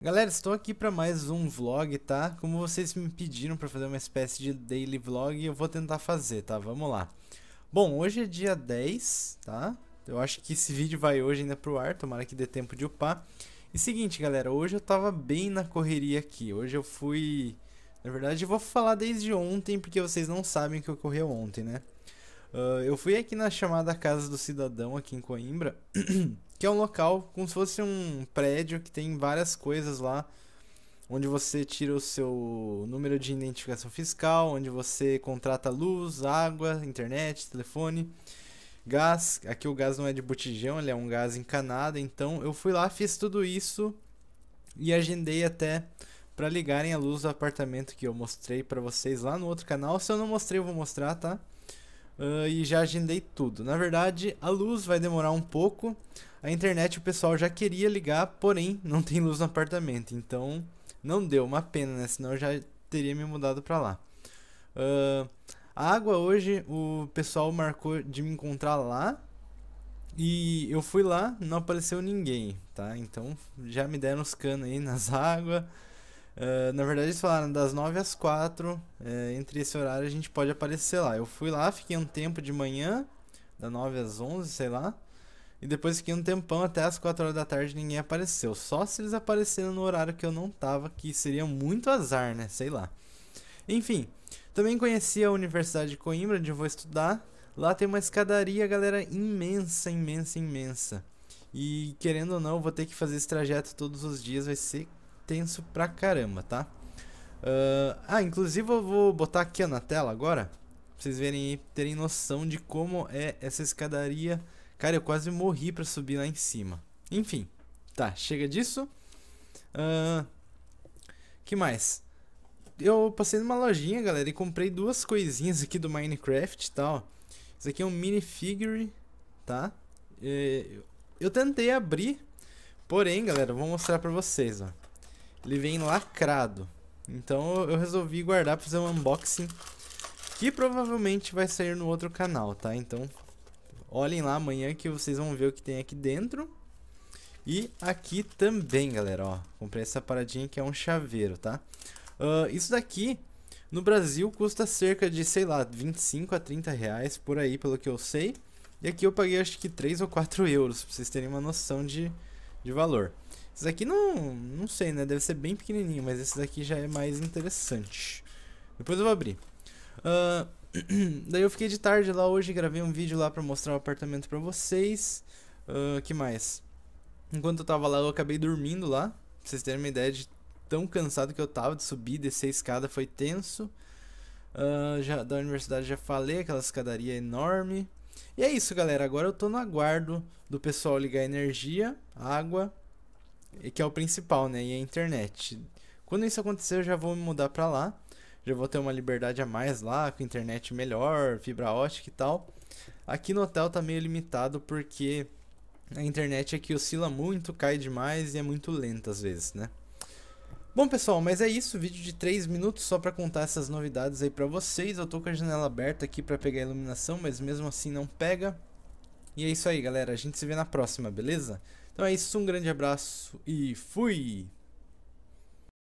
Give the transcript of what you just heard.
Galera, estou aqui para mais um vlog, tá? Como vocês me pediram para fazer uma espécie de daily vlog, eu vou tentar fazer, tá? Vamos lá. Bom, hoje é dia 10, tá? Eu acho que esse vídeo vai hoje ainda pro ar, tomara que dê tempo de upar. E seguinte, galera, hoje eu tava bem na correria aqui. Hoje eu fui... Na verdade, eu vou falar desde ontem, porque vocês não sabem o que ocorreu ontem, né? Ah, eu fui aqui na chamada Casa do Cidadão, aqui em Coimbra, que é um local como se fosse um prédio que tem várias coisas lá, onde você tira o seu número de identificação fiscal, onde você contrata luz, água, internet, telefone, gás. Aqui o gás não é de botijão, ele é um gás encanado, então eu fui lá, fiz tudo isso e agendei até para ligarem a luz do apartamento que eu mostrei para vocês lá no outro canal. Se eu não mostrei, eu vou mostrar, tá? uh, e já agendei tudo. Na verdade, a luz vai demorar um pouco. A internet o pessoal já queria ligar, porém não tem luz no apartamento, então não deu, uma pena, né? Senão eu já teria me mudado para lá. Uh, a água hoje o pessoal marcou de me encontrar lá e eu fui lá, não apareceu ninguém, tá? Então já me deram os canos aí nas águas. Ah, na verdade, eles falaram das 9 às 4. É, entre esse horário a gente pode aparecer lá. Eu fui lá, fiquei um tempo de manhã, da 9 às 11, sei lá. E depois fiquei um tempão até as 4 horas da tarde ninguém apareceu. Só se eles apareceram no horário que eu não tava, que seria muito azar, né? Sei lá. Enfim, também conheci a Universidade de Coimbra, onde eu vou estudar. Lá tem uma escadaria, galera, imensa, imensa, imensa. E querendo ou não, vou ter que fazer esse trajeto todos os dias, vai ser tenso pra caramba, tá? Uh, ah, inclusive eu vou botar aqui ó, na tela agora, pra vocês verem terem noção de como é essa escadaria. Cara, eu quase morri pra subir lá em cima. Enfim, tá, chega disso. Uh, que mais? Eu passei numa lojinha, galera, e comprei duas coisinhas aqui do Minecraft, tá, ó. Isso aqui é um minifigure, tá? E, é, eu tentei abrir, porém, galera, vou mostrar pra vocês, ó. Ele vem lacrado. Então eu resolvi guardar para fazer um unboxing. Que provavelmente vai sair no outro canal, tá? Então olhem lá amanhã que vocês vão ver o que tem aqui dentro. E aqui também, galera, ó. Comprei essa paradinha que é um chaveiro, tá? Uh, isso daqui no Brasil custa cerca de, sei lá, 25 a 30 reais por aí, pelo que eu sei. E aqui eu paguei acho que 3 ou 4 euros, pra vocês terem uma noção de, de valor. Esses aqui não, não sei, né? Deve ser bem pequenininho, mas esse daqui já é mais interessante. Depois eu vou abrir. Uh, daí eu fiquei de tarde lá hoje, gravei um vídeo lá pra mostrar o apartamento pra vocês. Uh, que mais? Enquanto eu tava lá, eu acabei dormindo lá. Pra vocês terem uma ideia de tão cansado que eu tava de subir, descer a escada, foi tenso. Uh, já, da universidade já falei, aquela escadaria enorme. E é isso, galera. Agora eu tô no aguardo do pessoal ligar energia, água e que é o principal, né? E a internet. Quando isso acontecer, eu já vou me mudar para lá. Já vou ter uma liberdade a mais lá, com internet melhor, fibra ótica e tal. Aqui no hotel tá meio limitado porque a internet aqui é oscila muito, cai demais e é muito lenta às vezes, né? Bom, pessoal, mas é isso. Vídeo de 3 minutos só para contar essas novidades aí para vocês. Eu tô com a janela aberta aqui para pegar a iluminação, mas mesmo assim não pega. E é isso aí, galera. A gente se vê na próxima, beleza? Então é isso, um grande abraço e fui!